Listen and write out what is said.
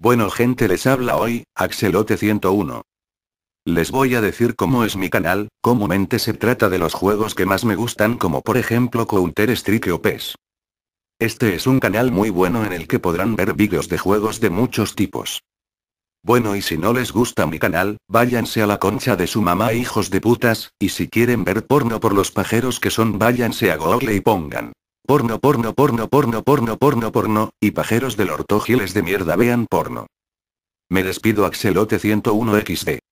Bueno gente les habla hoy, Axelote 101. Les voy a decir cómo es mi canal, comúnmente se trata de los juegos que más me gustan como por ejemplo Counter Strike o PES. Este es un canal muy bueno en el que podrán ver vídeos de juegos de muchos tipos. Bueno y si no les gusta mi canal, váyanse a la concha de su mamá hijos de putas, y si quieren ver porno por los pajeros que son váyanse a Google y pongan Porno, porno, porno, porno, porno, porno, porno, y pajeros del ortogiles de mierda vean porno. Me despido Axelote 101 XD.